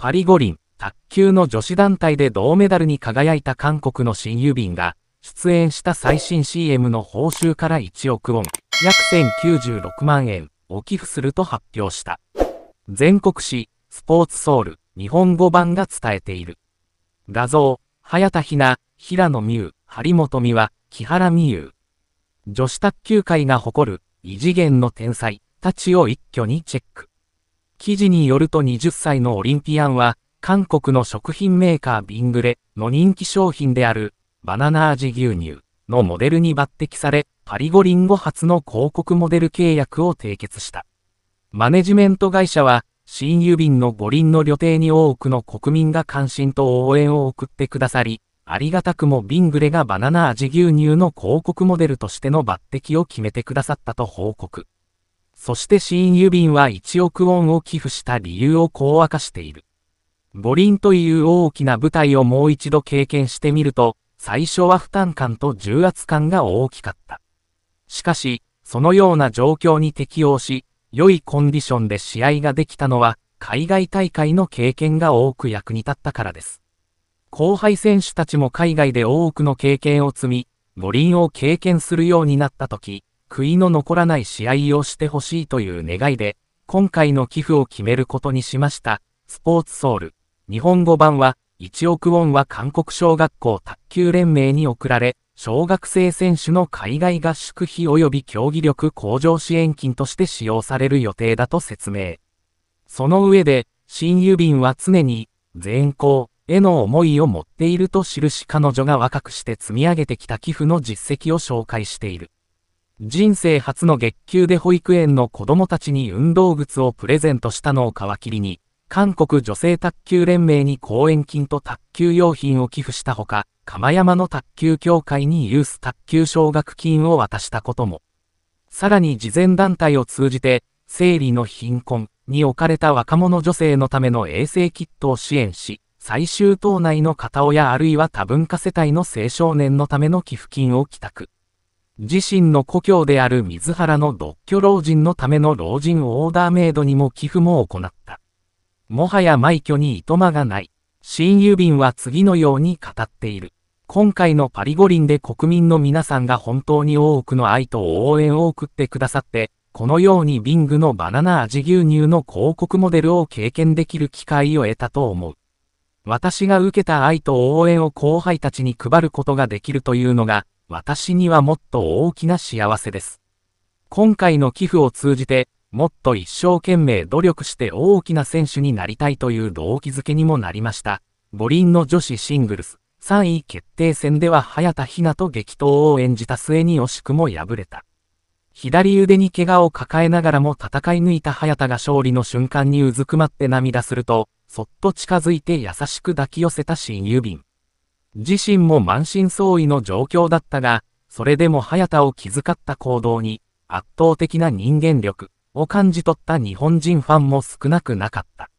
パリ五輪、卓球の女子団体で銅メダルに輝いた韓国の新郵便が、出演した最新 CM の報酬から1億ウォン、約1096万円を寄付すると発表した。全国紙、スポーツソウル、日本語版が伝えている。画像、早田ひな、平野美宇、張本美和、木原美優。女子卓球界が誇る異次元の天才たちを一挙にチェック。記事によると20歳のオリンピアンは、韓国の食品メーカービングレの人気商品であるバナナ味牛乳のモデルに抜擢され、パリ五輪後初の広告モデル契約を締結した。マネジメント会社は、新郵便の五輪の旅程に多くの国民が関心と応援を送ってくださり、ありがたくもビングレがバナナ味牛乳の広告モデルとしての抜擢を決めてくださったと報告。そして新郵便は1億ウォンを寄付した理由をこう明かしている。五輪という大きな舞台をもう一度経験してみると、最初は負担感と重圧感が大きかった。しかし、そのような状況に適応し、良いコンディションで試合ができたのは、海外大会の経験が多く役に立ったからです。後輩選手たちも海外で多くの経験を積み、五輪を経験するようになった時、悔いの残らない試合をしてほしいという願いで、今回の寄付を決めることにしました。スポーツソウル。日本語版は、1億ウォンは韓国小学校卓球連盟に贈られ、小学生選手の海外合宿費及び競技力向上支援金として使用される予定だと説明。その上で、新郵便は常に、善行への思いを持っていると記し彼女が若くして積み上げてきた寄付の実績を紹介している。人生初の月給で保育園の子供たちに運動靴をプレゼントしたのを皮切りに、韓国女性卓球連盟に講演金と卓球用品を寄付したほか、釜山の卓球協会にユース卓球奨学金を渡したことも。さらに慈善団体を通じて、生理の貧困に置かれた若者女性のための衛生キットを支援し、最終党内の片親あるいは多文化世帯の青少年のための寄付金を帰宅。自身の故郷である水原の独居老人のための老人オーダーメイドにも寄付も行った。もはや埋挙にいとまがない。新郵便は次のように語っている。今回のパリ五輪で国民の皆さんが本当に多くの愛と応援を送ってくださって、このようにビングのバナナ味牛乳の広告モデルを経験できる機会を得たと思う。私が受けた愛と応援を後輩たちに配ることができるというのが、私にはもっと大きな幸せです。今回の寄付を通じて、もっと一生懸命努力して大きな選手になりたいという動機づけにもなりました。五輪の女子シングルス3位決定戦では早田ひなと激闘を演じた末に惜しくも敗れた。左腕に怪我を抱えながらも戦い抜いた早田が勝利の瞬間にうずくまって涙すると、そっと近づいて優しく抱き寄せた新郵便。自身も満身創痍の状況だったが、それでも早田を気遣った行動に、圧倒的な人間力を感じ取った日本人ファンも少なくなかった。